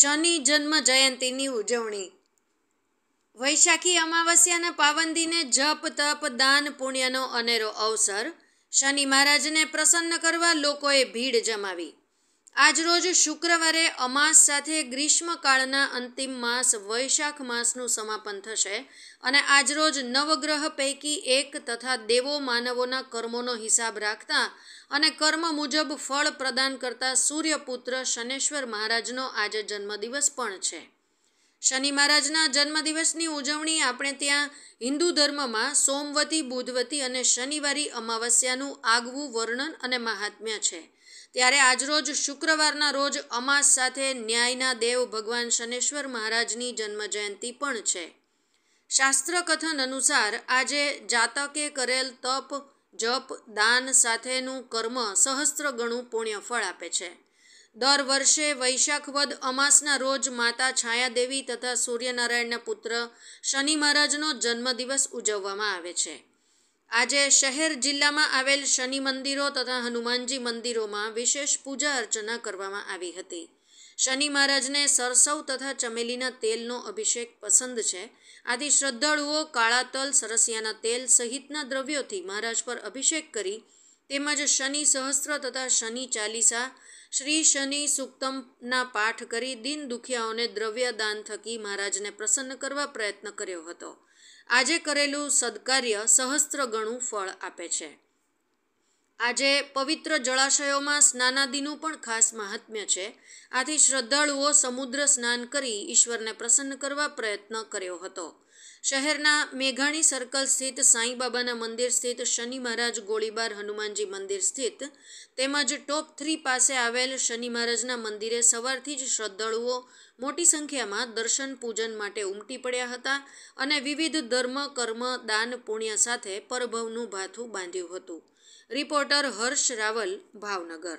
શનિ જન્મ જયંતીની ઉજવણી વૈશાખી અમાવસ્યાના પાવન જપ તપ દાન પુણ્યનો અનેરો અવસર શનિ મહારાજને પ્રસન્ન કરવા લોકોએ ભીડ જમાવી આજરોજ શુક્રવારે અમાસ સાથે ગ્રીષ્મકાળના અંતિમ માસ વૈશાખ માસનું સમાપન થશે અને આજરોજ નવગ્રહ પૈકી એક તથા દેવો માનવોના કર્મોનો હિસાબ રાખતા અને કર્મ મુજબ ફળ પ્રદાન કરતા સૂર્યપુત્ર શનેશ્વર મહારાજનો આજે જન્મદિવસ પણ છે શનિ મહારાજના જન્મદિવસની ઉજવણી આપણે ત્યાં હિન્દુ ધર્મમાં સોમવતી બુધવતી અને શનિવારી અમાવસ્યાનું આગવું વર્ણન અને મહાત્મ્ય છે ત્યારે આજરોજ શુક્રવારના રોજ અમાસ સાથે ન્યાયના દેવ ભગવાન શનેશ્વર મહારાજની જન્મજયંતિ પણ છે શાસ્ત્ર કથન અનુસાર આજે જાતકે કરેલ તપ જપ દાન સાથેનું કર્મ સહસ્ત્ર ગણું પુણ્યફળ આપે છે દર વર્ષે વૈશાખ વદ અમાસના રોજ માતા છાયાદેવી તથા સૂર્યનારાયણના પુત્ર શનિ મહારાજનો જન્મદિવસ ઉજવવામાં આવે છે આજે શહેર જિલ્લામાં આવેલ શનિ મંદિરો તથા હનુમાનજી મંદિરોમાં વિશેષ પૂજા અર્ચના કરવામાં આવી હતી શનિ મહારાજને સરસવ તથા ચમેલીના તેલનો અભિષેક પસંદ છે આથી શ્રદ્ધાળુઓ કાળા તલ સરસિયાના તેલ સહિતના દ્રવ્યોથી મહારાજ પર અભિષેક કરી તેમજ શનિ સહસ્ત્ર તથા શનિ ચાલીસા શ્રી શનિ સુક્તમના પાઠ કરી દિન દુખિયાઓને દ્રવ્યદાન થકી મહારાજને પ્રસન્ન કરવા પ્રયત્ન કર્યો હતો આજે કરેલું સદકાર્ય સહસ્ત્ર ગણું ફળ આપે છે આજે પવિત્ર જળાશયોમાં સ્નાનાદિનું પણ ખાસ મહાત્મ્ય છે આથી શ્રદ્ધાળુઓ સમુદ્ર સ્નાન કરી ઈશ્વરને પ્રસન્ન કરવા પ્રયત્ન કર્યો હતો શહેરના મેઘાણી સર્કલ સ્થિત સાંઈબાબાના મંદિર સ્થિત શનિ મહારાજ ગોળીબાર હનુમાનજી મંદિર સ્થિત તેમજ ટોપ થ્રી પાસે આવેલ શનિ મહારાજના મંદિરે સવારથી જ શ્રદ્ધાળુઓ મોટી સંખ્યામાં દર્શન પૂજન માટે ઉમટી પડ્યા હતા અને વિવિધ ધર્મ કર્મ દાન પુણ્ય સાથે પરભવનું ભાથું બાંધ્યું હતું રિપોર્ટર હર્ષ રાવલ ભાવનગર